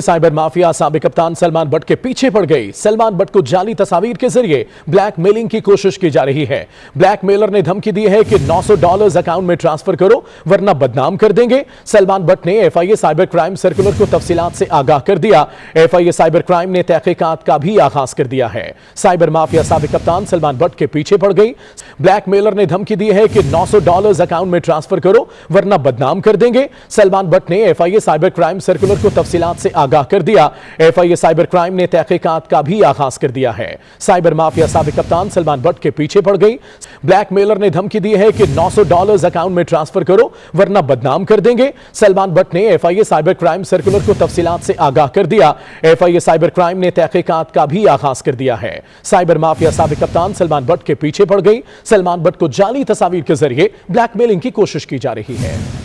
cyber mafia सबक कप्तान Salman but के पीछे पड़ गई सलमान बट को जाली तस्वीर के जरिए ब्लैकमेलिंग की कोशिश की जा रही है ब्लैकमेलर ने धमकी दी है कि 900 डॉलर्स अकाउंट में ट्रांसफर करो वरना बदनाम कर देंगे सलमान बट ने एफआईए साइबर क्राइम सर्कुलर को तफसीलात से आगाह कर दिया एफआईए साइबर क्राइम ने तहकीकत का भी आगाज कर दिया है साइबर माफिया सबक कप्तान सलमान बट के पीछे पड़ गई ब्लैकमेलर ने धमकी दी है कि 900 डॉलर्स अकाउंट में ट्रांसफर करो वरना बदनाम कर देंगे सलमान बट ने एफआईए साइबर क्राइम सर्कुलर को तफसीलात से आगाह कर दिया एफआईए साइबर क्राइम ने तहकीकत का भी आगाज कर दिया है साइबर माफिया सबक कप्तान सलमान भट्ट के पीछे पड़ गई ब्लैकमेलर ने धमकी दी है कि 900 डॉलर्स अकाउंट में ट्रांसफर करो वरना बदनाम कर देंगे सलमान भट्ट ने एफआईए साइबर क्राइम सर्कुलर को तफसीलात से आगाह कर दिया एफआईए साइबर क्राइम ने तहकीकत का भी आगाज कर दिया है साइबर माफिया सबक कप्तान सलमान भट्ट के पीछे पड़ गई सलमान भट्ट को जाली तस्वीर के जरिए ब्लैकमेलिंग की कोशिश की जा रही है